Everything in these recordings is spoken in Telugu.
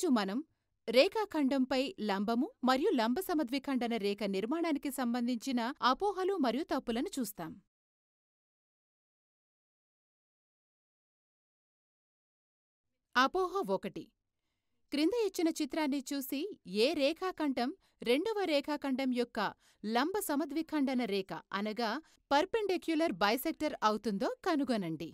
ఈరోజు మనం రేఖాఖండంపై లంబము మరియు లంబ సమద్విఖండన రేఖ నిర్మాణానికి సంబంధించిన అపోహలు మరియు తప్పులను చూస్తాం అపోహ ఒకటి క్రింద ఇచ్చిన చిత్రాన్ని చూసి ఏ రేఖాఖండం రెండవ రేఖాఖండం యొక్క లంబ సమద్విఖండన రేఖ అనగా పర్పెండెక్యులర్ బైసెక్టర్ అవుతుందో కనుగొనండి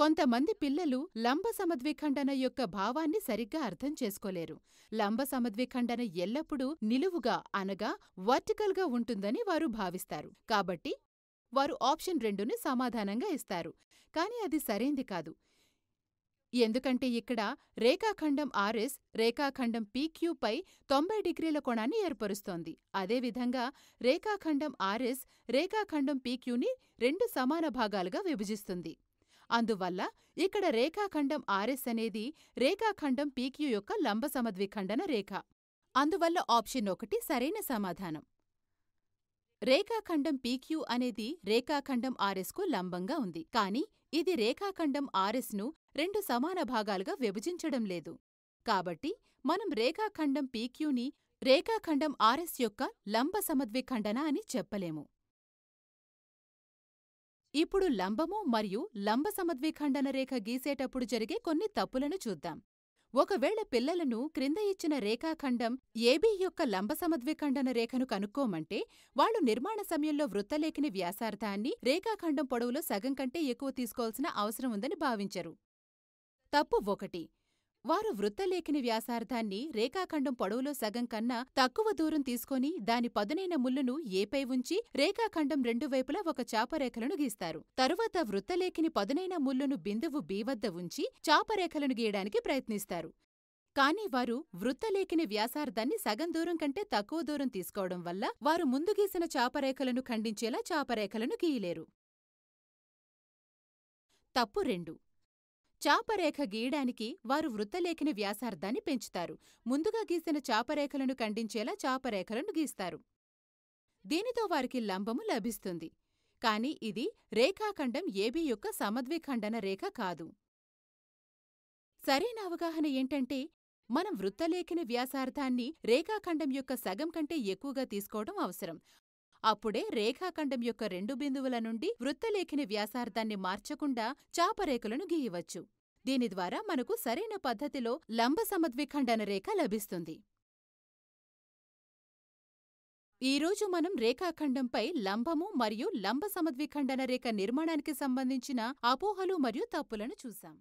కొంతమంది పిల్లలు లంబ సమద్విఖండన యొక్క భావాన్ని సరిగ్గా అర్థం చేసుకోలేరు లంబ సమద్విఖండన ఎల్లప్పుడూ నిలువుగా అనగా వర్టికల్గా ఉంటుందని వారు భావిస్తారు కాబట్టి వారు ఆప్షన్ రెండుని సమాధానంగా ఇస్తారు కాని అది సరైంది కాదు ఎందుకంటే ఇక్కడ రేఖాఖండం ఆర్ఎస్ రేఖాఖండం పీక్యూ పై తొంభై డిగ్రీల కోణాన్ని ఏర్పరుస్తోంది అదేవిధంగా రేఖాఖండం ఆర్ఎస్ రేఖాఖండం పీక్యూని రెండు సమాన భాగాలుగా విభజిస్తుంది అందువల్ల ఇక్కడ రేఖాఖండం ఆర్ఎస్ అనేది రేఖాఖండం పీక్యూ యొక్క లంబ సమద్విఖండన రేఖ అందువల్ల ఆప్షన్ ఒకటి సరైన సమాధానం రేఖాఖండం పీక్యూ అనేది రేఖాఖండం ఆర్ఎస్కు లంబంగా ఉంది కానీ ఇది రేఖాఖండం ఆర్ఎస్ను రెండు సమాన భాగాలుగా విభజించడం లేదు కాబట్టి మనం రేఖాఖండం పీక్యూని రేఖాఖండం ఆర్ఎస్ యొక్క లంబ సమద్విఖండన అని చెప్పలేము ఇప్పుడు లంబము మరియు లంబ సమద్విఖండన రేఖ గీసేటప్పుడు జరిగే కొన్ని తప్పులను చూద్దాం ఒకవేళ పిల్లలను క్రింద ఇచ్చిన రేఖాఖండం ఏబీ యొక్క లంబ సమద్విఖండన రేఖను కనుక్కోమంటే వాళ్ళు నిర్మాణ సమయంలో వృత్తలేఖని వ్యాసార్థాన్ని రేఖాఖండం పొడవులో సగం కంటే ఎక్కువ తీసుకోవాల్సిన అవసరం ఉందని భావించరు తప్పు ఒకటి వారు వృత్తలేఖని వ్యాసార్థాన్ని రేఖాఖండం పొడవులో సగం కన్నా తక్కువ దూరం తీసుకొని దాని పదునైన ముల్లును ఏపై ఉంచి రేఖాఖండం రెండు వైపులా ఒక చాపరేఖలను గీస్తారు తరువాత వృత్తలేఖిని పదునైన ముల్లును బిందువు బి వద్ద ఉంచి చాపరేఖలను గీయడానికి ప్రయత్నిస్తారు కానీ వారు వృత్తలేఖిని వ్యాసార్థాన్ని సగం దూరం కంటే తక్కువ దూరం తీసుకోవడం వల్ల వారు ముందు గీసిన చాపరేఖలను ఖండించేలా చాపరేఖలను గీయలేరు తప్పు రెండు చాపరేఖ గీయడానికి వారు వృత్తలేఖని వ్యాసార్థాన్ని పెంచుతారు ముందుగా గీసిన చాపరేఖలను ఖండించేలా చాపరేఖలను గీస్తారు దీనితో వారికి లంబము లభిస్తుంది కాని ఇది రేఖాఖండం ఏబీ యొక్క సమద్విఖండన రేఖ కాదు సరైన అవగాహన ఏంటంటే మనం వృత్తలేఖని వ్యాసార్థాన్ని రేఖాఖండం యొక్క సగం కంటే ఎక్కువగా తీసుకోవడం అవసరం అప్పుడే రేఖాఖండం యొక్క రెండు బిందువుల నుండి వృత్తలేఖిని వ్యాసార్థాన్ని మార్చకుండా చాపరేఖలను గీయవచ్చు దీని ద్వారా మనకు సరైన పద్ధతిలో లంబ సమద్విఖండన రేఖ లభిస్తుంది ఈరోజు మనం రేఖాఖండంపై లంబము మరియు లంబ సమద్విఖండన రేఖ నిర్మాణానికి సంబంధించిన అపోహలు మరియు తప్పులను చూశాం